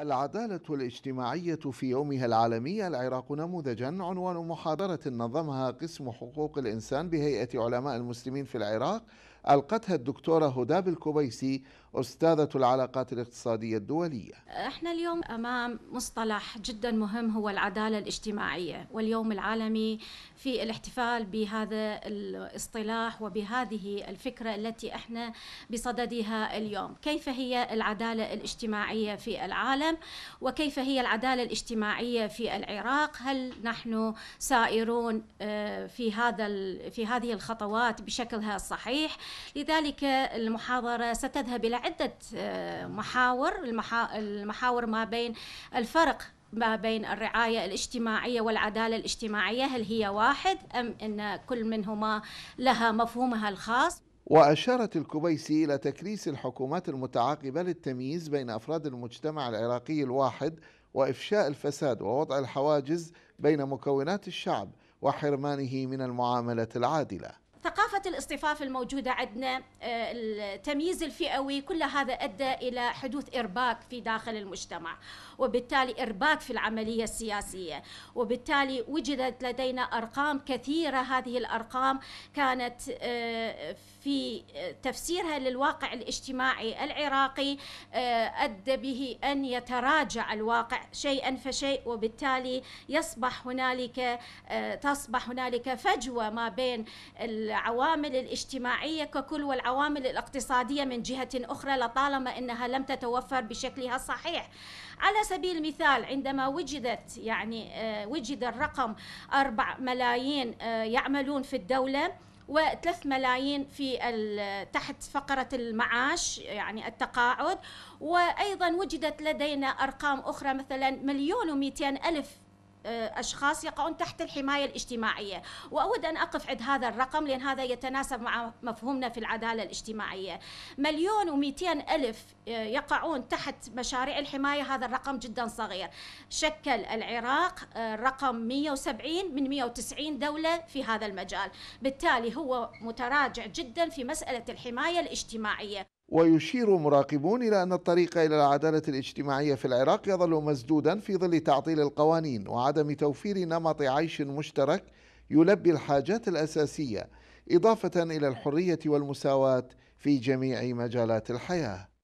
العدالة الاجتماعية في يومها العالمي العراق نموذجا عنوان محاضرة نظمها قسم حقوق الإنسان بهيئة علماء المسلمين في العراق ألقتها الدكتورة هدى بالكويسي أستاذة العلاقات الاقتصادية الدولية احنا اليوم أمام مصطلح جدا مهم هو العدالة الاجتماعية واليوم العالمي في الاحتفال بهذا الاصطلاح وبهذه الفكرة التي احنا بصددها اليوم كيف هي العدالة الاجتماعية في العالم وكيف هي العدالة الاجتماعية في العراق هل نحن سائرون آه، في هذا في هذه الخطوات بشكلها الصحيح لذلك المحاضرة ستذهب إلى عدة آه، محاور المحاور ما بين الفرق ما بين الرعاية الاجتماعية والعدالة الاجتماعية هل هي واحد أم أن كل منهما لها مفهومها الخاص وأشارت الكبيسي إلى تكريس الحكومات المتعاقبة للتمييز بين أفراد المجتمع العراقي الواحد وإفشاء الفساد ووضع الحواجز بين مكونات الشعب وحرمانه من المعاملة العادلة الاصطفاف الموجودة عندنا آه، التمييز الفئوي كل هذا أدى إلى حدوث إرباك في داخل المجتمع وبالتالي إرباك في العملية السياسية وبالتالي وجدت لدينا أرقام كثيرة هذه الأرقام كانت آه، في تفسيرها للواقع الاجتماعي العراقي آه، أدى به أن يتراجع الواقع شيئا فشيء وبالتالي يصبح هنالك تصبح هنالك فجوة ما بين العوامل العوامل الاجتماعية ككل والعوامل الاقتصادية من جهة أخرى لطالما أنها لم تتوفر بشكلها الصحيح على سبيل المثال عندما وجدت يعني آه، وجد الرقم 4 ملايين آه، يعملون في الدولة و3 ملايين في تحت فقرة المعاش يعني التقاعد وأيضا وجدت لدينا أرقام أخرى مثلا مليون و200 ألف آه، أشخاص يقعون تحت الحماية الاجتماعية وأود أن أقف عند هذا الرقم لأن هذا يتناسب مع مفهومنا في العدالة الاجتماعية مليون و ألف آه، يقعون تحت مشاريع الحماية هذا الرقم جدا صغير شكل العراق آه، رقم 170 من 190 دولة في هذا المجال بالتالي هو متراجع جدا في مسألة الحماية الاجتماعية ويشير مراقبون إلى أن الطريق إلى العدالة الاجتماعية في العراق يظل مسدودا في ظل تعطيل القوانين وعدم توفير نمط عيش مشترك يلبي الحاجات الأساسية إضافة إلى الحرية والمساواة في جميع مجالات الحياة